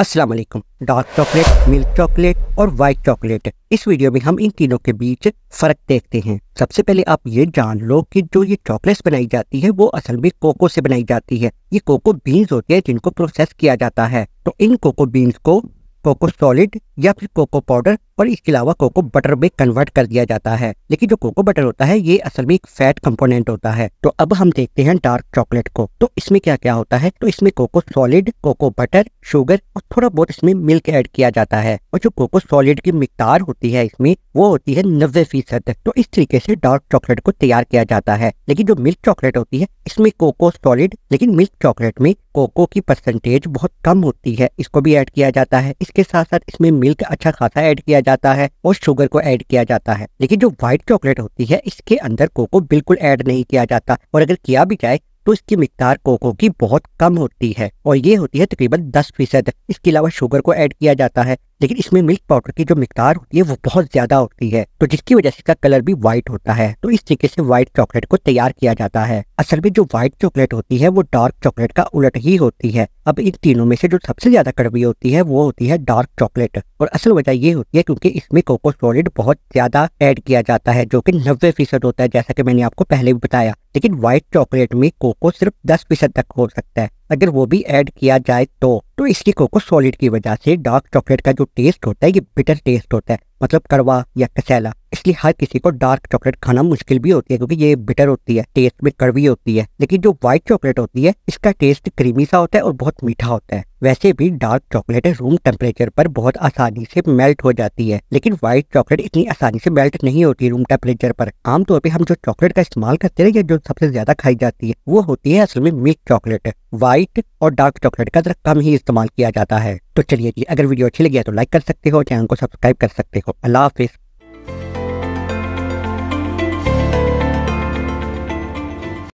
Aslam dark chocolate milk chocolate और white chocolate इस video में हम इन तीनों के बीच फर्क देखते हैं सबसे पहले आप ये जान लो कि जो ये चॉकलेट बनाई जाती है वो असल में कोको से बनाई जाती है ये कोको बीन्स होते हैं जिनको प्रोसेस किया जाता है तो इन कोको बीन्स को कोको सॉलिड या फिर कोको पाउडर और इसके अलावा कोको बटर में कन्वर्ट कर दिया जाता है लेकिन जो कोको बटर होता है ये असल में एक फैट कंपोनेंट होता है तो अब हम देखते हैं डार्क चॉकलेट को तो इसमें क्या क्या होता है तो इसमें cocoa solid cocoa butter sugar और थोड़ा बहुत इसमें मिल्क ऐड किया जाता है और जो कोको सॉलिड की मिकदार होती है इसमें वो होती है नब्बे फीसद तो इस तरीके से डार्क चॉकलेट को तैयार किया जाता है लेकिन जो मिल्क चॉकलेट होती है इसमें कोको सॉलिड लेकिन मिल्क चॉकलेट में कोको की परसेंटेज बहुत कम होती है इसको भी ऐड किया जाता है इसके साथ साथ इसमें मिल्क अच्छा खासा ऐड किया जाता है और शुगर को ऐड किया जाता है लेकिन जो व्हाइट चॉकलेट होती है इसके अंदर कोको बिल्कुल ऐड नहीं किया जाता और अगर किया भी जाए तो इसकी मिकदार कोको की बहुत कम होती है और ये होती है तकरीबन दस फीसद इसके अलावा शुगर को ऐड किया जाता है लेकिन इसमें मिल्क पाउडर की जो मिकदार होती है वो बहुत ज्यादा होती है तो जिसकी वजह से इसका कलर भी व्हाइट होता है तो इस तरीके से व्हाइट चॉकलेट को तैयार किया जाता है असल में जो व्हाइट चॉकलेट होती है वो डार्क चॉकलेट का उलट ही होती है अब इन तीनों में से जो सबसे ज्यादा कड़वी होती है वो होती है डार्क चॉकलेट और असल वजह ये होती है क्योंकि इसमें कोको सॉलिड बहुत ज्यादा ऐड किया जाता है जो कि नब्बे फीसद होता है जैसा कि मैंने आपको पहले भी बताया लेकिन व्हाइट चॉकलेट में कोको सिर्फ दस फीसद तक हो सकता है अगर वो भी ऐड किया जाए तो तो इसकी कोको सॉलिड की वजह से डार्क चॉकलेट का जो टेस्ट होता है ये बिटर टेस्ट होता है मतलब कड़वा या कसैला इसलिए हर किसी को डार्क चॉकलेट खाना मुश्किल भी होती है क्योंकि ये बिटर होती है टेस्ट में कड़वी होती है लेकिन जो व्हाइट चॉकलेट होती है इसका टेस्ट क्रीमी सा होता है और बहुत मीठा होता है वैसे भी डार्क चॉकलेट रूम टेम्परेचर पर बहुत आसानी से मेल्ट हो जाती है लेकिन व्हाइट चॉकलेट इतनी आसानी से मेल्ट नहीं होती रूम टेम्परेचर पर आमतौर पर हम जो चॉकलेट का इस्तेमाल करते हैं या जो सबसे ज्यादा खाई जाती है वो होती है असल में मिल्क चॉकलेट व्हाइट और डार्क चॉकलेट का जरा कम ही इस्तेमाल किया जाता है तो चलिए जी अगर वीडियो अच्छी लगी है तो लाइक कर सकते हो चैनल को सब्सक्राइब कर सकते हो अल्लाह हाफिज